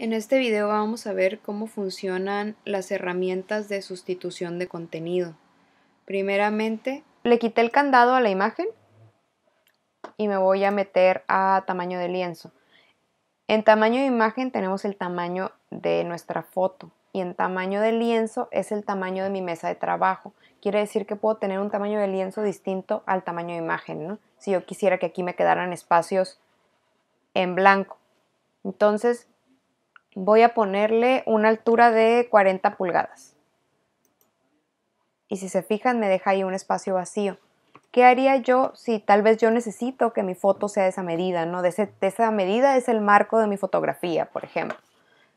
En este video vamos a ver cómo funcionan las herramientas de sustitución de contenido. Primeramente, le quité el candado a la imagen y me voy a meter a tamaño de lienzo. En tamaño de imagen tenemos el tamaño de nuestra foto y en tamaño de lienzo es el tamaño de mi mesa de trabajo. Quiere decir que puedo tener un tamaño de lienzo distinto al tamaño de imagen, ¿no? Si yo quisiera que aquí me quedaran espacios en blanco. Entonces, voy a ponerle una altura de 40 pulgadas. Y si se fijan, me deja ahí un espacio vacío. ¿Qué haría yo si tal vez yo necesito que mi foto sea de esa medida? ¿no? De, esa medida es el marco de mi fotografía, por ejemplo.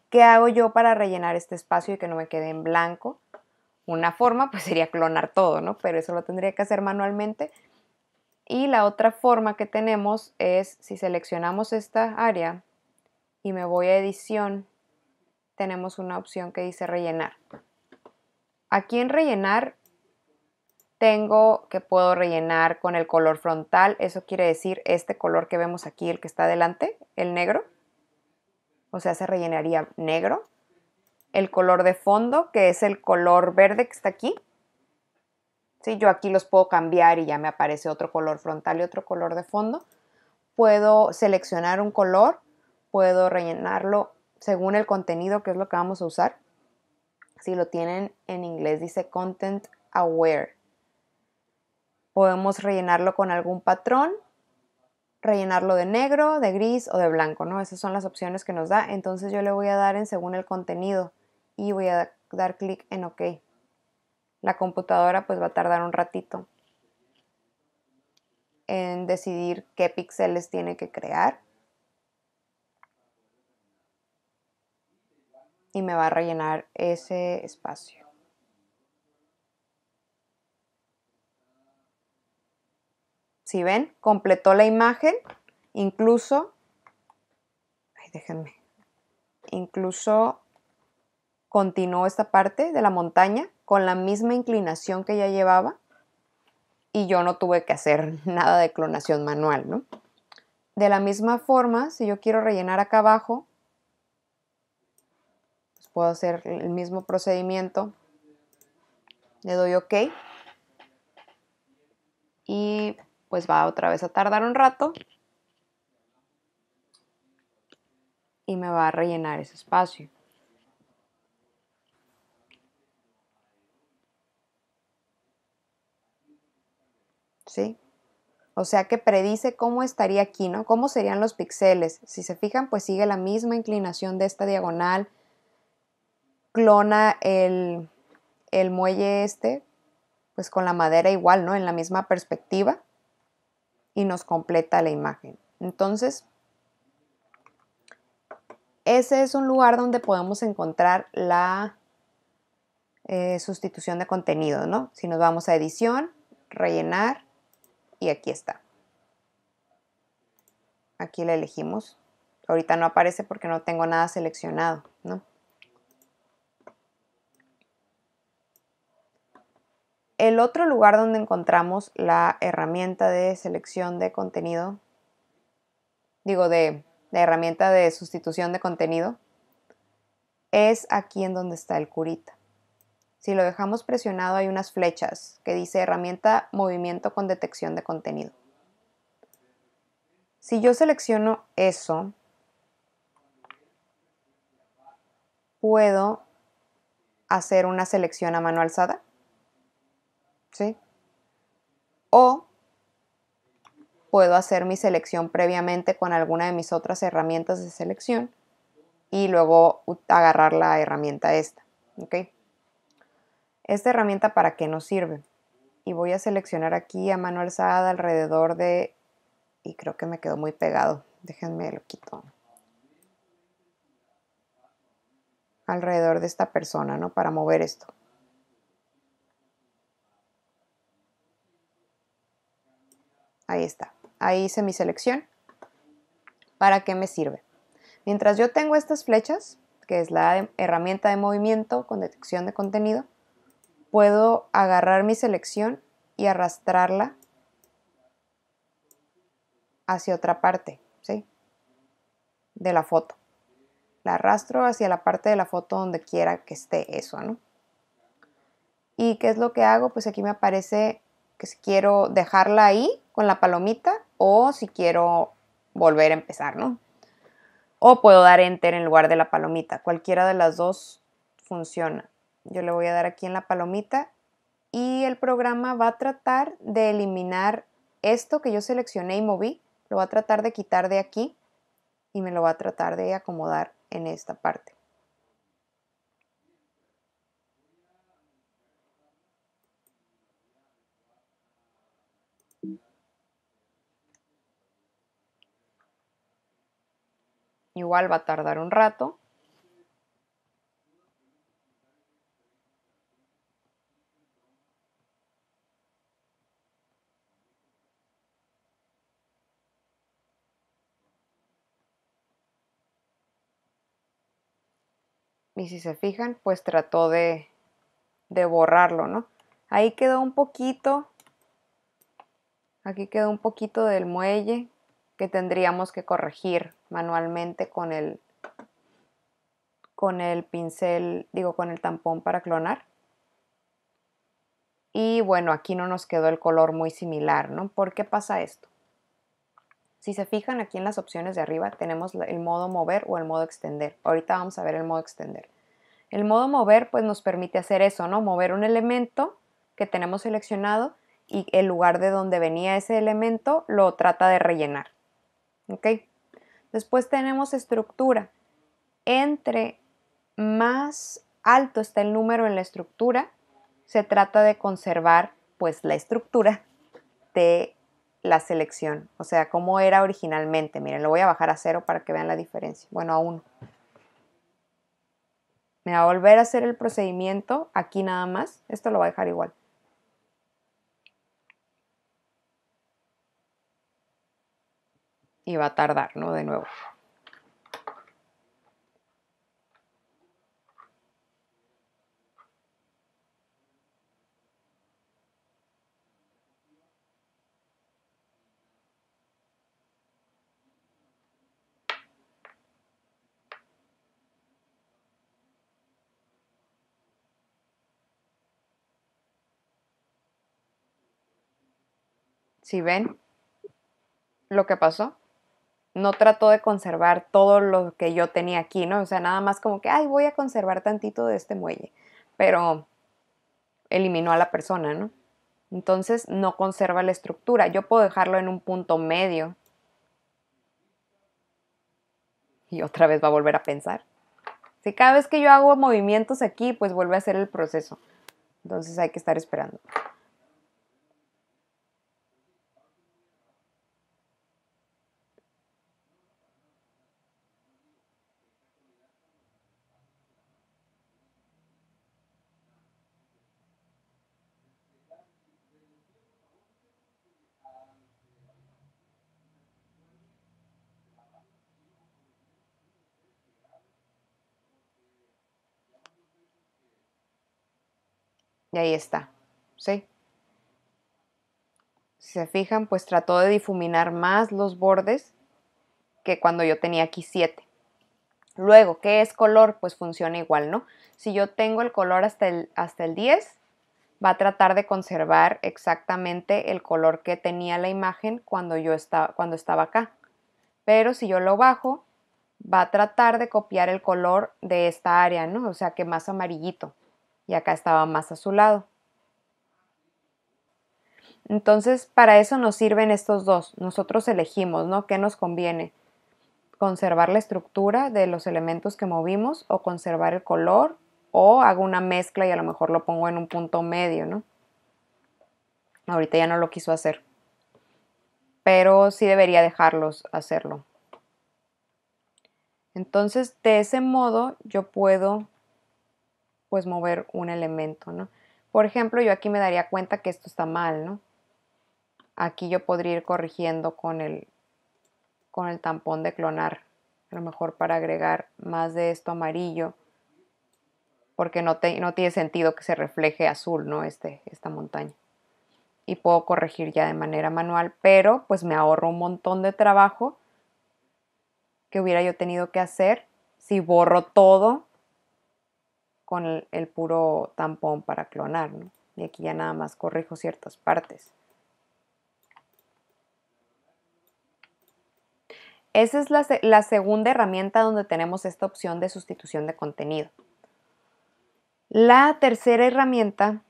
¿Qué hago yo para rellenar este espacio y que no me quede en blanco? Una forma pues sería clonar todo, ¿no? Pero eso lo tendría que hacer manualmente. Y la otra forma que tenemos es, si seleccionamos esta área, y me voy a edición, tenemos una opción que dice rellenar. Aquí en rellenar tengo que puedo rellenar con el color frontal, eso quiere decir este color que vemos aquí, el que está delante, el negro, o sea, se rellenaría negro. El color de fondo, que es el color verde que está aquí. si yo aquí los puedo cambiar y ya me aparece otro color frontal y otro color de fondo. Puedo seleccionar un color puedo rellenarlo según el contenido, que es lo que vamos a usar. Si lo tienen en inglés, dice content aware. Podemos rellenarlo con algún patrón, rellenarlo de negro, de gris o de blanco, ¿no? Esas son las opciones que nos da. Entonces yo le voy a dar en según el contenido y voy a dar clic en OK. La computadora pues va a tardar un ratito en decidir qué píxeles tiene que crear. y me va a rellenar ese espacio. Si ven, completó la imagen, incluso, ay, déjenme, incluso continuó esta parte de la montaña con la misma inclinación que ya llevaba y yo no tuve que hacer nada de clonación manual, ¿no? De la misma forma, si yo quiero rellenar acá abajo, puedo hacer el mismo procedimiento. Le doy OK. Y pues va otra vez a tardar un rato. Y me va a rellenar ese espacio. ¿Sí? O sea que predice cómo estaría aquí, ¿no? ¿Cómo serían los píxeles? Si se fijan, pues sigue la misma inclinación de esta diagonal, clona el, muelle este, pues con la madera igual, ¿no? En la misma perspectiva y nos completa la imagen. Entonces, ese es un lugar donde podemos encontrar la eh, sustitución de contenido, ¿no? Si nos vamos a edición, rellenar y aquí está. Aquí la elegimos. Ahorita no aparece porque no tengo nada seleccionado, ¿no? El otro lugar donde encontramos la herramienta de selección de contenido, digo, de herramienta de sustitución de contenido, es aquí en donde está el curita. Si lo dejamos presionado hay unas flechas que dice herramienta movimiento con detección de contenido. Si yo selecciono eso, puedo hacer una selección a mano alzada. O puedo hacer mi selección previamente con alguna de mis otras herramientas de selección y luego agarrar la herramienta esta, ¿ok? Esta herramienta para qué nos sirve? Y voy a seleccionar aquí a mano alzada alrededor de, y creo que me quedó muy pegado, déjenme lo quito. Alrededor de esta persona, ¿no? Para mover esto. Ahí está. Ahí hice mi selección. ¿Para qué me sirve? Mientras yo tengo estas flechas, que es la herramienta de movimiento con detección de contenido, puedo agarrar mi selección y arrastrarla hacia otra parte, ¿sí? De la foto. La arrastro hacia la parte de la foto donde quiera que esté eso, ¿no? ¿Y qué es lo que hago? Pues aquí me aparece que si quiero dejarla ahí con la palomita o si quiero volver a empezar, ¿no? O puedo dar enter en lugar de la palomita. Cualquiera de las dos funciona. Yo le voy a dar aquí en la palomita y el programa va a tratar de eliminar esto que yo seleccioné y moví. Lo va a tratar de quitar de aquí y me lo va a tratar de acomodar en esta parte. Igual va a tardar un rato. y si se fijan, pues trató de, de, borrarlo, ¿no? Ahí quedó un poquito, aquí quedó un poquito del muelle, tendríamos que corregir manualmente con el, con el pincel, digo, con el tampón para clonar. Y bueno, aquí no nos quedó el color muy similar, ¿no? ¿Por qué pasa esto? Si se fijan aquí en las opciones de arriba tenemos el modo mover o el modo extender. Ahorita vamos a ver el modo extender. El modo mover pues nos permite hacer eso, ¿no? Mover un elemento que tenemos seleccionado y el lugar de donde venía ese elemento lo trata de rellenar. ¿ok? Después tenemos estructura. Entre más alto está el número en la estructura, se trata de conservar pues la estructura de la selección, o sea, cómo era originalmente. Miren, lo voy a bajar a cero para que vean la diferencia. Bueno, a uno. Me va a volver a hacer el procedimiento aquí nada más. Esto lo voy a dejar igual. y va a tardar, ¿no? De nuevo. Si ven lo que pasó, no trató de conservar todo lo que yo tenía aquí, ¿no? O sea, nada más como que, ay, voy a conservar tantito de este muelle, pero eliminó a la persona, ¿no? Entonces no conserva la estructura. Yo puedo dejarlo en un punto medio. Y otra vez va a volver a pensar. Si cada vez que yo hago movimientos aquí, pues vuelve a hacer el proceso. Entonces hay que estar esperando. Y ahí está, ¿sí? Si se fijan, pues trató de difuminar más los bordes que cuando yo tenía aquí 7. Luego, ¿qué es color? Pues funciona igual, ¿no? Si yo tengo el color hasta el, hasta el 10, va a tratar de conservar exactamente el color que tenía la imagen cuando yo estaba, cuando estaba acá. Pero si yo lo bajo, va a tratar de copiar el color de esta área, ¿no? O sea, que más amarillito y acá estaba más a su lado. Entonces, para eso nos sirven estos dos. Nosotros elegimos, ¿no? ¿Qué nos conviene? ¿Conservar la estructura de los elementos que movimos o conservar el color? O hago una mezcla y a lo mejor lo pongo en un punto medio, ¿no? Ahorita ya no lo quiso hacer. Pero sí debería dejarlos hacerlo. Entonces, de ese modo yo puedo pues mover un elemento, ¿no? Por ejemplo, yo aquí me daría cuenta que esto está mal, ¿no? Aquí yo podría ir corrigiendo con el, con el tampón de clonar, a lo mejor para agregar más de esto amarillo, porque no, te, no tiene sentido que se refleje azul, ¿no? Este, esta montaña. Y puedo corregir ya de manera manual, pero pues me ahorro un montón de trabajo que hubiera yo tenido que hacer si borro todo con el, puro tampón para clonar. Y aquí ya nada más corrijo ciertas partes. Esa es la, la, segunda herramienta donde tenemos esta opción de sustitución de contenido. La tercera herramienta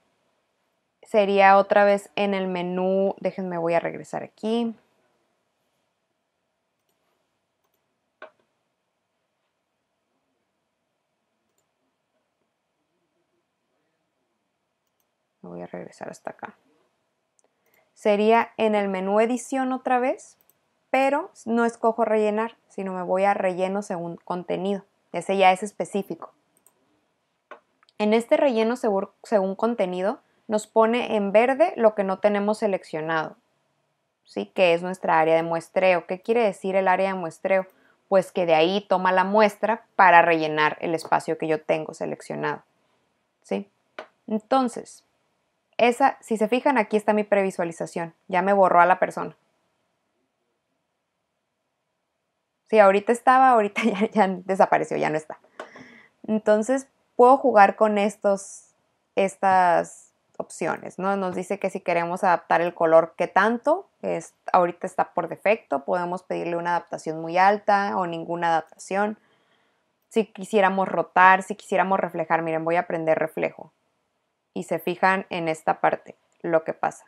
sería otra vez en el menú, déjenme voy a regresar aquí. voy a regresar hasta acá. Sería en el menú edición otra vez, pero no escojo rellenar, sino me voy a relleno según contenido. Ese ya es específico. En este relleno según contenido nos pone en verde lo que no tenemos seleccionado, ¿sí? que es nuestra área de muestreo. ¿Qué quiere decir el área de muestreo? Pues que de ahí toma la muestra para rellenar el espacio que yo tengo seleccionado. ¿sí? Entonces, esa, si se fijan, aquí está mi previsualización. Ya me borró a la persona. Sí, ahorita estaba, ahorita ya, desapareció, ya no está. Entonces, puedo jugar con estos, estas opciones, ¿no? Nos dice que si queremos adaptar el color qué tanto, es, ahorita está por defecto, podemos pedirle una adaptación muy alta o ninguna adaptación. Si quisiéramos rotar, si quisiéramos reflejar, miren, voy a prender reflejo y se fijan en esta parte, lo que pasa.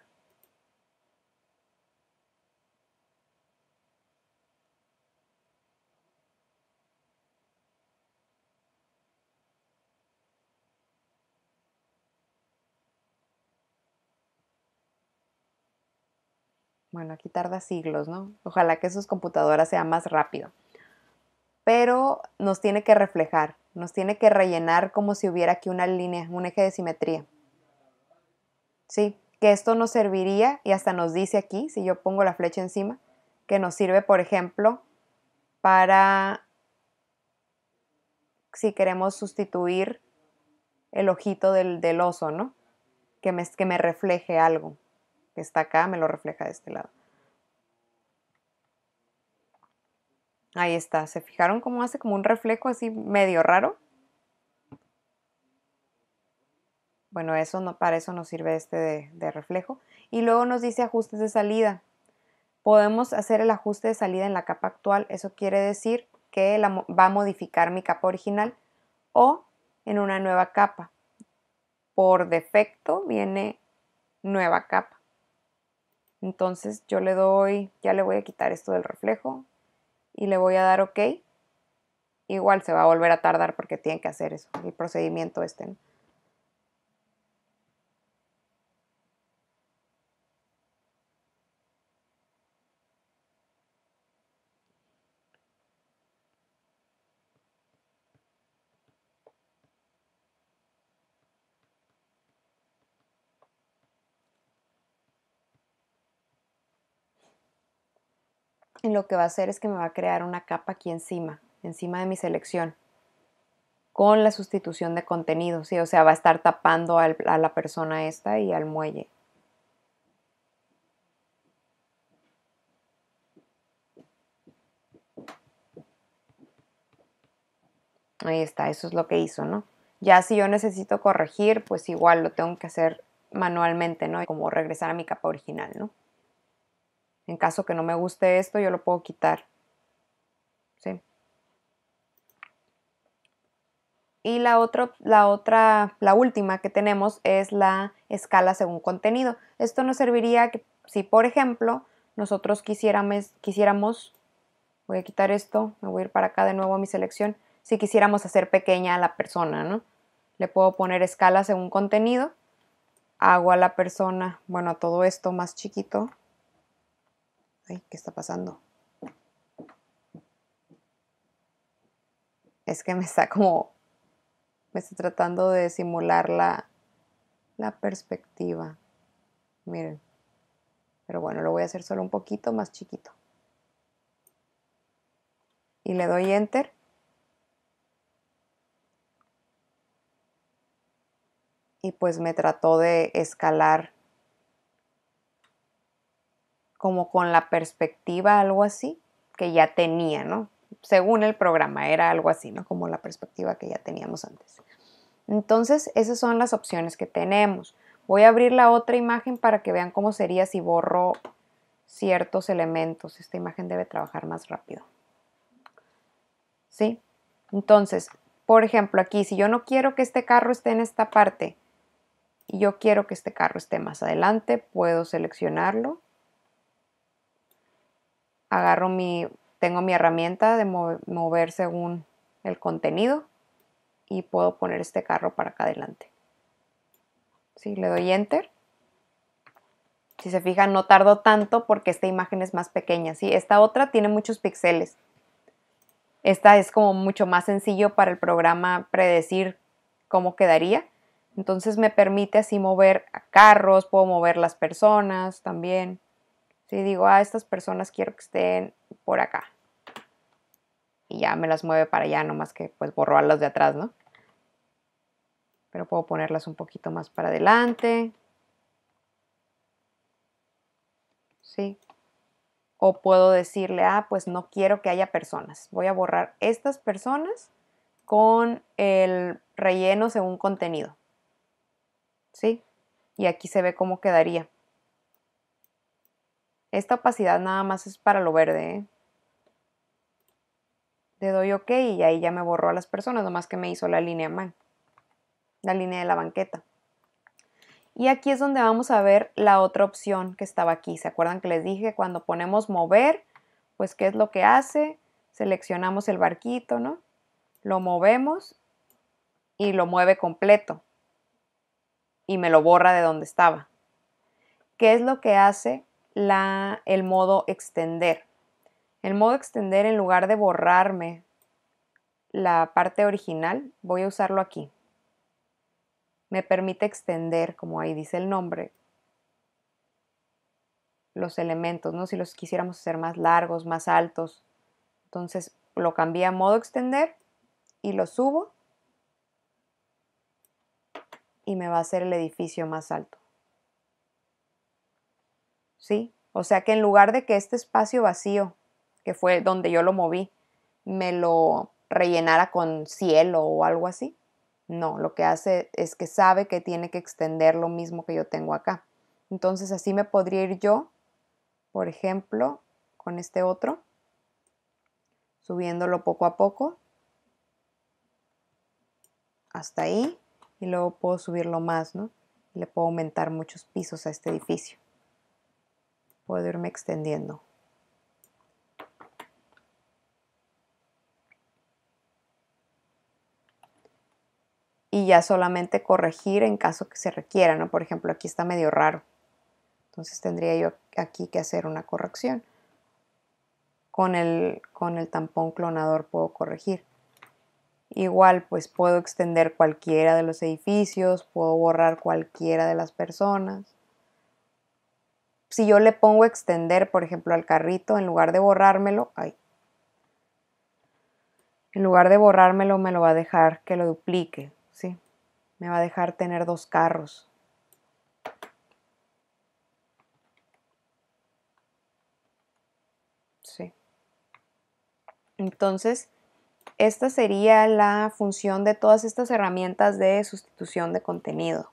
Bueno, aquí tarda siglos, ¿no? Ojalá que sus computadoras sean más rápido. Pero nos tiene que reflejar, nos tiene que rellenar como si hubiera aquí una línea, un eje de simetría. ¿sí? Que esto nos serviría, y hasta nos dice aquí, si yo pongo la flecha encima, que nos sirve, por ejemplo, para si queremos sustituir el ojito del, del oso, ¿no? Que me, que me refleje algo, que está acá, me lo refleja de este lado. Ahí está, ¿se fijaron cómo hace como un reflejo así medio raro? Bueno, eso no, para eso nos sirve este de, reflejo. Y luego nos dice ajustes de salida. Podemos hacer el ajuste de salida en la capa actual. Eso quiere decir que va a modificar mi capa original o en una nueva capa. Por defecto viene nueva capa. Entonces yo le doy, ya le voy a quitar esto del reflejo y le voy a dar OK. Igual se va a volver a tardar porque tiene que hacer eso, el procedimiento este. lo que va a hacer es que me va a crear una capa aquí encima, encima de mi selección, con la sustitución de contenido, ¿sí? O sea, va a estar tapando a la persona esta y al muelle. Ahí está, eso es lo que hizo, ¿no? Ya si yo necesito corregir, pues igual lo tengo que hacer manualmente, ¿no? Como regresar a mi capa original, ¿no? En caso que no me guste esto, yo lo puedo quitar. ¿Sí? Y la otra, la otra, la última que tenemos es la escala según contenido. Esto nos serviría si, por ejemplo, nosotros quisiéramos, quisiéramos voy a quitar esto, me voy a ir para acá de nuevo a mi selección, si quisiéramos hacer pequeña a la persona, ¿no? Le puedo poner escala según contenido, hago a la persona, bueno, a todo esto más chiquito, Ay, ¿qué está pasando? Es que me está como, me está tratando de simular la, la perspectiva. Miren. Pero bueno, lo voy a hacer solo un poquito más chiquito. Y le doy enter. Y pues me trató de escalar como con la perspectiva, algo así, que ya tenía, ¿no? Según el programa, era algo así, ¿no? Como la perspectiva que ya teníamos antes. Entonces, esas son las opciones que tenemos. Voy a abrir la otra imagen para que vean cómo sería si borro ciertos elementos. Esta imagen debe trabajar más rápido. ¿Sí? Entonces, por ejemplo, aquí, si yo no quiero que este carro esté en esta parte y yo quiero que este carro esté más adelante, puedo seleccionarlo agarro mi, tengo mi herramienta de mover según el contenido y puedo poner este carro para acá adelante. Si le doy enter, si se fijan no tardo tanto porque esta imagen es más pequeña. ¿sí? Esta otra tiene muchos píxeles. Esta es como mucho más sencillo para el programa predecir cómo quedaría. Entonces me permite así mover carros, puedo mover las personas también. Si digo, a ah, estas personas quiero que estén por acá. Y ya me las mueve para allá, nomás que pues borrarlas de atrás, ¿no? Pero puedo ponerlas un poquito más para adelante. Sí. O puedo decirle, ah, pues no quiero que haya personas. Voy a borrar estas personas con el relleno según contenido. ¿Sí? Y aquí se ve cómo quedaría. Esta opacidad nada más es para lo verde. ¿eh? Le doy OK y ahí ya me borró a las personas, nomás que me hizo la línea man, la línea de la banqueta. Y aquí es donde vamos a ver la otra opción que estaba aquí. ¿Se acuerdan que les dije cuando ponemos mover, pues qué es lo que hace? Seleccionamos el barquito, ¿no? Lo movemos y lo mueve completo. Y me lo borra de donde estaba. ¿Qué es lo que hace la, el modo extender. El modo extender, en lugar de borrarme la parte original, voy a usarlo aquí. Me permite extender, como ahí dice el nombre, los elementos, ¿no? Si los quisiéramos hacer más largos, más altos. Entonces lo cambié a modo extender y lo subo y me va a hacer el edificio más alto. O sea que en lugar de que este espacio vacío, que fue donde yo lo moví, me lo rellenara con cielo o algo así. No, lo que hace es que sabe que tiene que extender lo mismo que yo tengo acá. Entonces así me podría ir yo, por ejemplo, con este otro, subiéndolo poco a poco hasta ahí y luego puedo subirlo más, ¿no? le puedo aumentar muchos pisos a este edificio puedo irme extendiendo. Y ya solamente corregir en caso que se requiera, ¿no? Por ejemplo, aquí está medio raro. Entonces tendría yo aquí que hacer una corrección. Con el, con el tampón clonador puedo corregir. Igual, pues puedo extender cualquiera de los edificios, puedo borrar cualquiera de las personas. Si yo le pongo extender, por ejemplo, al carrito, en lugar de borrármelo, ay, en lugar de borrármelo, me lo va a dejar que lo duplique, ¿sí? Me va a dejar tener dos carros. Sí. Entonces, esta sería la función de todas estas herramientas de sustitución de contenido.